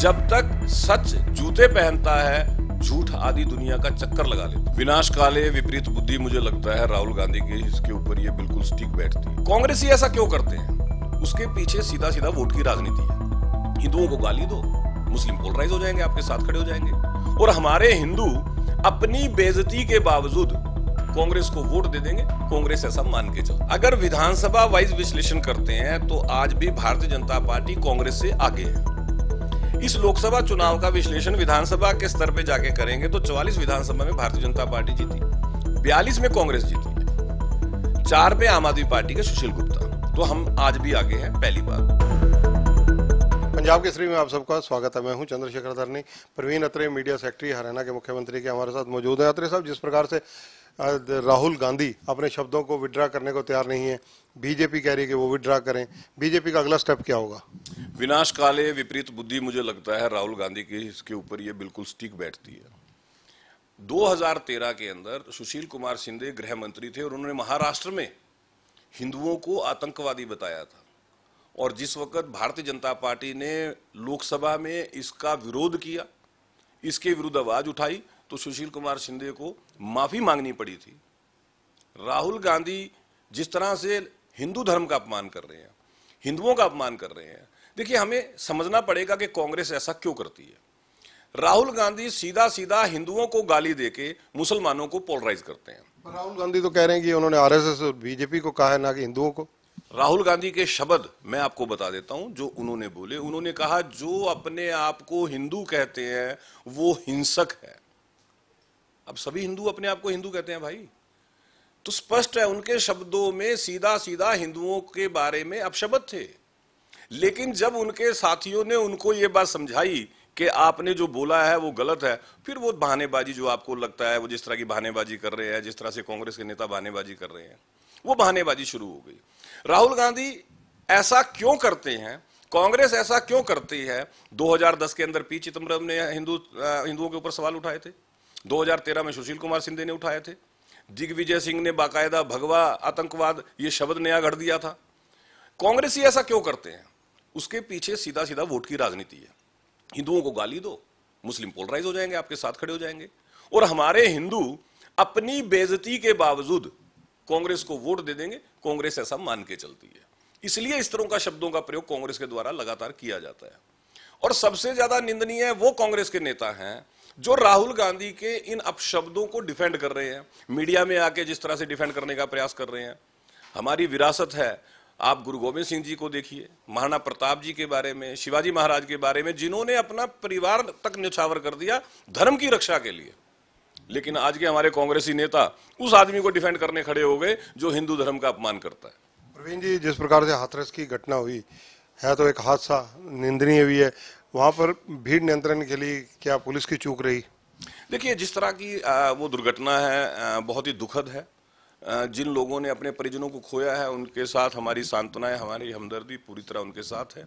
जब तक सच जूते पहनता है झूठ आदि दुनिया का चक्कर लगा लेता विनाश काले विपरीत बुद्धि मुझे लगता है राहुल गांधी के इसके ऊपर ये बिल्कुल स्टिक बैठती है कांग्रेस ही ऐसा क्यों करते हैं उसके पीछे सीधा सीधा वोट की राजनीति है हिंदुओं को गाली दो मुस्लिम पोलराइज हो जाएंगे आपके साथ खड़े हो जाएंगे और हमारे हिंदू अपनी बेजती के बावजूद कांग्रेस को वोट दे देंगे कांग्रेस ऐसा मान के चल अगर विधानसभा वाइज विश्लेषण करते हैं तो आज भी भारतीय जनता पार्टी कांग्रेस से आगे है इस लोकसभा चुनाव का विश्लेषण विधानसभा के स्तर पर जाके करेंगे तो चौवालीस विधानसभा में भारतीय जनता पार्टी जीती बयालीस में कांग्रेस जीती चार पे आम आदमी पार्टी के सुशील गुप्ता तो हम आज भी आगे हैं पहली बार पंजाब केसरी में आप सबका स्वागत है मैं हूं चंद्रशेखर धरनी प्रवीण अत्रे मीडिया सेक्रेटरी हरियाणा के मुख्यमंत्री के हमारे साथ मौजूद है अत्रे साहब जिस प्रकार से राहुल गांधी अपने शब्दों को विड्रा करने को तैयार नहीं है बीजेपी कह रही है कि वो विड्रा करें बीजेपी का अगला स्टेप क्या होगा विनाश काले विपरीत बुद्धि मुझे लगता है राहुल गांधी की इसके ऊपर ये बिल्कुल स्टिक बैठती है 2013 के अंदर सुशील कुमार शिंदे गृह मंत्री थे और उन्होंने महाराष्ट्र में हिंदुओं को आतंकवादी बताया था और जिस वक्त भारतीय जनता पार्टी ने लोकसभा में इसका विरोध किया इसके विरुद्ध आवाज उठाई तो सुशील कुमार शिंदे को माफी मांगनी पड़ी थी राहुल गांधी जिस तरह से हिंदू धर्म का अपमान कर रहे हैं हिंदुओं का अपमान कर रहे हैं देखिए हमें समझना पड़ेगा कि कांग्रेस ऐसा क्यों करती है राहुल गांधी सीधा सीधा हिंदुओं को गाली देके मुसलमानों को पोलराइज करते हैं राहुल गांधी तो कह रहे हैं कि उन्होंने आरएसएस और बीजेपी को कहा है ना कि हिंदुओं को राहुल गांधी के शब्द मैं आपको बता देता हूं जो उन्होंने बोले उन्होंने कहा जो अपने आप को हिंदू कहते हैं वो हिंसक है अब सभी हिंदू अपने आप को हिंदू कहते हैं भाई तो स्पष्ट है उनके शब्दों में सीधा सीधा हिंदुओं के बारे में अपशब्द थे लेकिन जब उनके साथियों ने उनको ये बात समझाई कि आपने जो बोला है वो गलत है फिर वो बहानेबाजी जो आपको लगता है वो जिस तरह की बहानेबाजी कर रहे हैं जिस तरह से कांग्रेस के नेता बहानेबाजी कर रहे हैं वो बहानेबाजी शुरू हो गई राहुल गांधी ऐसा क्यों करते हैं कांग्रेस ऐसा क्यों करती है 2010 के अंदर पी चिदम्बरम ने हिंदू हिंदुओं के ऊपर सवाल उठाए थे 2013 में सुशील कुमार सिंधे ने उठाए थे दिग्विजय सिंह ने बाकायदा भगवा आतंकवाद ये शब्द नया घड़ दिया था कांग्रेस ही ऐसा क्यों करते हैं उसके पीछे सीधा सीधा वोट की राजनीति है हिंदुओं को गाली दो मुस्लिम पोलराइज हो जाएंगे आपके साथ खड़े हो जाएंगे और हमारे हिंदू अपनी बेजती के बावजूद कांग्रेस को वोट दे देंगे कांग्रेस ऐसा मान के चलती है इसलिए इस तरह का शब्दों का प्रयोग कांग्रेस के द्वारा लगातार किया जाता है और सबसे ज्यादा निंदनीय वो कांग्रेस के नेता हैं जो राहुल गांधी के इन अपशब्दों को डिफेंड कर रहे हैं मीडिया में आके जिस तरह से डिफेंड करने का प्रयास कर रहे हैं हमारी विरासत है आप गुरु गोविंद सिंह जी को देखिए महाराणा प्रताप जी के बारे में शिवाजी महाराज के बारे में जिन्होंने अपना परिवार तक न्यौछावर कर दिया धर्म की रक्षा के लिए लेकिन आज के हमारे कांग्रेसी नेता उस आदमी को डिफेंड करने खड़े हो गए जो हिंदू धर्म का अपमान करता है प्रवीण जी जिस प्रकार से हाथरस की घटना हुई है तो एक हादसा निंदनीय भी है वहाँ पर भीड़ नियंत्रण के लिए क्या पुलिस की चूक रही देखिए जिस तरह की वो दुर्घटना है बहुत ही दुखद है जिन लोगों ने अपने परिजनों को खोया है उनके साथ हमारी सांत्वनाएं हमारी हमदर्दी पूरी तरह उनके साथ है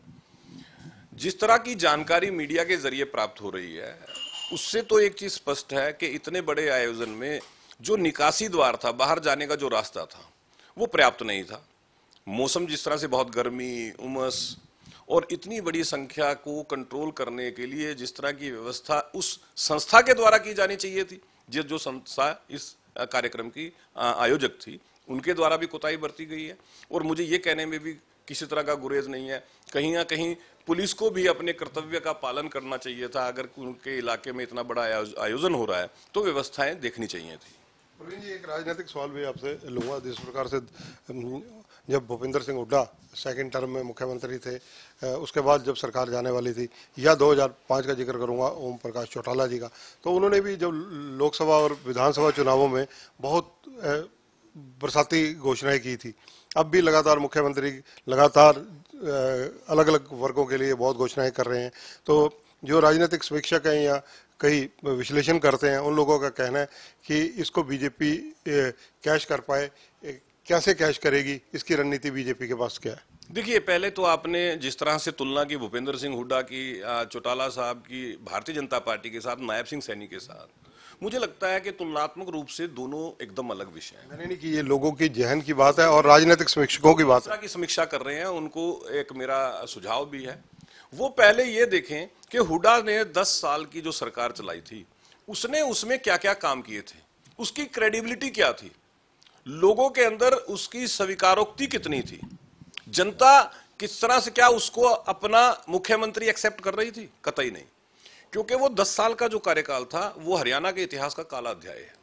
जिस तरह की जानकारी मीडिया के जरिए प्राप्त हो रही है उससे तो एक चीज स्पष्ट है कि इतने बड़े आयोजन में जो निकासी द्वार था बाहर जाने का जो रास्ता था वो पर्याप्त नहीं था मौसम जिस तरह से बहुत गर्मी उमस और इतनी बड़ी संख्या को कंट्रोल करने के लिए जिस तरह की व्यवस्था उस संस्था के द्वारा की जानी चाहिए थी जिस जो संस्था इस कार्यक्रम की आयोजक थी उनके द्वारा भी कोताही बरती गई है और मुझे ये कहने में भी किसी तरह का गुरेज नहीं है कहीं ना कहीं पुलिस को भी अपने कर्तव्य का पालन करना चाहिए था अगर उनके इलाके में इतना बड़ा आयोजन हो रहा है तो व्यवस्थाएं देखनी चाहिए थी प्रवीण जी एक राजनीतिक सवाल भी आपसे लूंगा जिस प्रकार से जब भूपिंदर सिंह हुड्डा सेकेंड टर्म में मुख्यमंत्री थे उसके बाद जब सरकार जाने वाली थी या 2005 का जिक्र करूंगा ओम प्रकाश चौटाला जी का तो उन्होंने भी जब लोकसभा और विधानसभा चुनावों में बहुत बरसाती घोषणाएं की थी अब भी लगातार मुख्यमंत्री लगातार अलग अलग वर्गों के लिए बहुत घोषणाएं कर रहे हैं तो जो राजनीतिक समीक्षक हैं या कई विश्लेषण करते हैं उन लोगों का कहना है कि इसको बीजेपी कैश कर पाए कैसे कैश करेगी इसकी रणनीति बीजेपी के पास क्या है देखिए पहले तो आपने जिस तरह से तुलना की भूपेंद्र सिंह हुड्डा की चौटाला साहब की भारतीय जनता पार्टी के साथ नायब सिंह सैनी के साथ मुझे लगता है कि तुलनात्मक रूप से दोनों एकदम अलग विषय हैं मैंने नहीं कि ये लोगों की जहन की बात है और राजनीतिक समीक्षकों की बात है की समीक्षा कर रहे हैं उनको एक मेरा सुझाव भी है वो पहले ये देखें कि हुडा ने दस साल की जो सरकार चलाई थी उसने उसमें क्या क्या काम किए थे उसकी क्रेडिबिलिटी क्या थी लोगों के अंदर उसकी स्वीकारोक्ति कितनी थी जनता किस तरह से क्या उसको अपना मुख्यमंत्री एक्सेप्ट कर रही थी कतई नहीं क्योंकि वो दस साल का जो कार्यकाल था वो हरियाणा के इतिहास का काला अध्याय है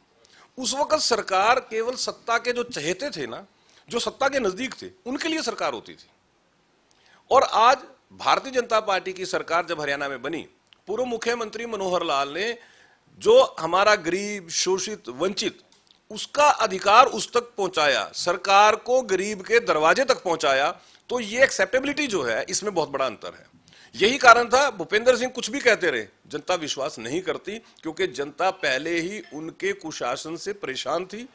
उस वक्त सरकार केवल सत्ता के जो चहेते थे ना जो सत्ता के नजदीक थे उनके लिए सरकार होती थी और आज भारतीय जनता पार्टी की सरकार जब हरियाणा में बनी पूर्व मुख्यमंत्री मनोहर लाल ने जो हमारा गरीब शोषित वंचित उसका अधिकार उस तक पहुंचाया सरकार को गरीब के दरवाजे तक पहुंचाया तो ये एक्सेप्टेबिलिटी जो है इसमें बहुत बड़ा अंतर है यही कारण था भूपेंद्र सिंह कुछ भी कहते रहे जनता विश्वास नहीं करती क्योंकि जनता पहले ही उनके कुशासन से परेशान थी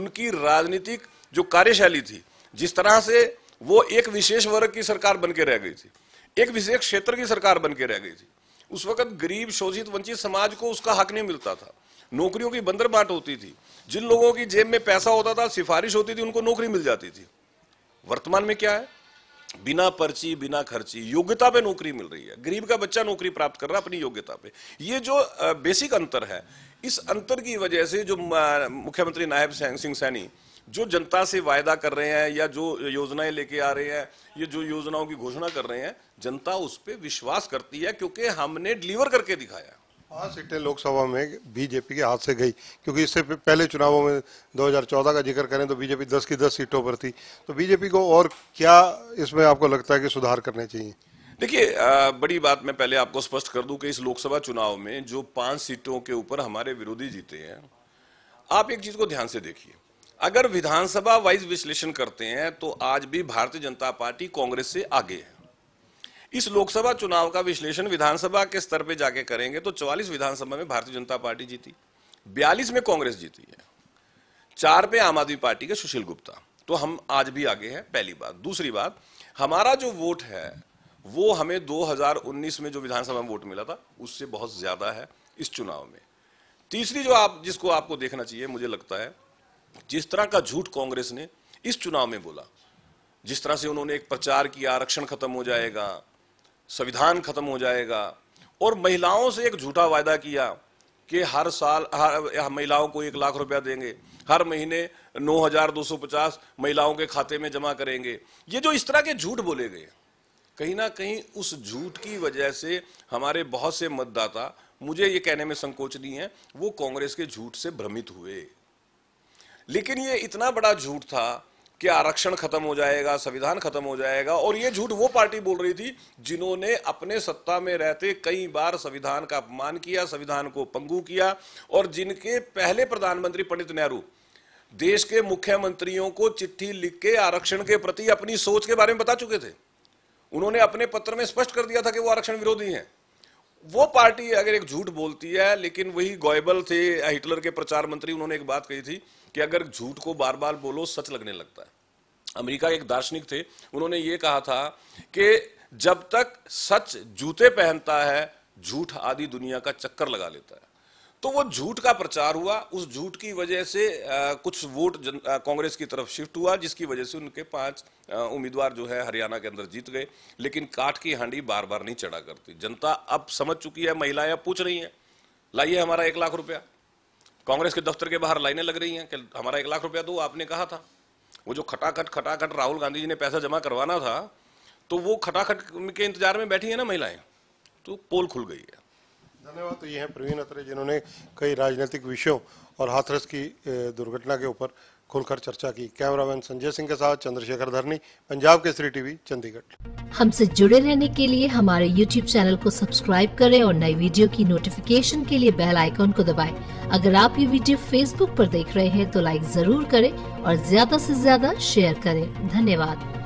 उनकी राजनीतिक जो कार्यशैली थी जिस तरह से वो एक विशेष वर्ग की सरकार बन के रह गई थी एक विशेष क्षेत्र की सरकार बन के रह गई थी उस वक्त गरीब शोषित वंचित समाज को उसका हक नहीं मिलता था नौकरियों की बंदर बाट होती थी जिन लोगों की जेब में पैसा होता था सिफारिश होती थी उनको नौकरी मिल जाती थी वर्तमान में क्या है बिना पर्ची बिना खर्ची योग्यता पे नौकरी मिल रही है गरीब का बच्चा नौकरी प्राप्त कर रहा है अपनी योग्यता पे ये जो बेसिक अंतर है इस अंतर की वजह से जो मुख्यमंत्री नायब सिंह सैनी जो जनता से वायदा कर रहे हैं या जो योजनाएं लेके आ रहे हैं ये जो योजनाओं की घोषणा कर रहे हैं जनता उस पर विश्वास करती है क्योंकि हमने डिलीवर करके दिखाया पांच सीटें लोकसभा में बीजेपी के हाथ से गई क्योंकि इससे पहले चुनावों में 2014 का जिक्र करें तो बीजेपी 10 की 10 सीटों पर थी तो बीजेपी को और क्या इसमें आपको लगता है कि सुधार करने चाहिए देखिए बड़ी बात मैं पहले आपको स्पष्ट कर दूं कि इस लोकसभा चुनाव में जो पांच सीटों के ऊपर हमारे विरोधी जीते हैं आप एक चीज को ध्यान से देखिए अगर विधानसभा वाइज विश्लेषण करते हैं तो आज भी भारतीय जनता पार्टी कांग्रेस से आगे है इस लोकसभा चुनाव का विश्लेषण विधानसभा के स्तर पे जाके करेंगे तो 44 विधानसभा में भारतीय जनता पार्टी जीती 42 में कांग्रेस जीती है चार पे आम आदमी पार्टी के सुशील गुप्ता तो हम आज भी आगे हैं पहली बात दूसरी बात हमारा जो वोट है वो हमें 2019 में जो विधानसभा में वोट मिला था उससे बहुत ज्यादा है इस चुनाव में तीसरी जो आप जिसको आपको देखना चाहिए मुझे लगता है जिस तरह का झूठ कांग्रेस ने इस चुनाव में बोला जिस तरह से उन्होंने एक प्रचार किया आरक्षण खत्म हो जाएगा संविधान खत्म हो जाएगा और महिलाओं से एक झूठा वायदा किया कि हर साल हर महिलाओं को एक लाख रुपया देंगे हर महीने 9,250 महिलाओं के खाते में जमा करेंगे ये जो इस तरह के झूठ बोले गए कहीं ना कहीं उस झूठ की वजह से हमारे बहुत से मतदाता मुझे ये कहने में संकोच नहीं है वो कांग्रेस के झूठ से भ्रमित हुए लेकिन ये इतना बड़ा झूठ था कि आरक्षण खत्म हो जाएगा संविधान खत्म हो जाएगा और ये झूठ वो पार्टी बोल रही थी जिन्होंने अपने सत्ता में रहते कई बार संविधान का अपमान किया संविधान को पंगू किया और जिनके पहले प्रधानमंत्री पंडित नेहरू देश के मुख्यमंत्रियों को चिट्ठी लिख के आरक्षण के प्रति अपनी सोच के बारे में बता चुके थे उन्होंने अपने पत्र में स्पष्ट कर दिया था कि वो आरक्षण विरोधी हैं वो पार्टी अगर एक झूठ बोलती है लेकिन वही गोयबल थे हिटलर के प्रचार मंत्री उन्होंने एक बात कही थी कि अगर झूठ को बार बार बोलो सच लगने लगता है अमेरिका के एक दार्शनिक थे उन्होंने ये कहा था कि जब तक सच जूते पहनता है झूठ आदि दुनिया का चक्कर लगा लेता है तो वो झूठ का प्रचार हुआ उस झूठ की वजह से आ, कुछ वोट कांग्रेस की तरफ शिफ्ट हुआ जिसकी वजह से उनके पांच उम्मीदवार जो है हरियाणा के अंदर जीत गए लेकिन काट की हांडी बार बार नहीं चढ़ा करती जनता अब समझ चुकी है महिलाएं पूछ रही हैं लाइए हमारा एक लाख रुपया कांग्रेस के दफ्तर के बाहर लाइनें लग रही हैं कि हमारा एक लाख रुपया दो आपने कहा था वो जो खटाखट खटाखट राहुल गांधी जी ने पैसा जमा करवाना था तो वो खटाखट के इंतजार में बैठी है ना महिलाएं तो पोल खुल गई है धन्यवाद तो ये हैं प्रवीण अत्रे जिन्होंने कई राजनीतिक विषयों और हाथरस की दुर्घटना के ऊपर खुलकर चर्चा की कैमरामैन संजय सिंह के साथ चंद्रशेखर धरनी पंजाब के श्री टीवी चंडीगढ़ हमसे जुड़े रहने के लिए हमारे YouTube चैनल को सब्सक्राइब करें और नई वीडियो की नोटिफिकेशन के लिए बेल आइकॉन को दबाएं। अगर आप ये वीडियो Facebook पर देख रहे हैं तो लाइक जरूर करें और ज्यादा से ज्यादा शेयर करें धन्यवाद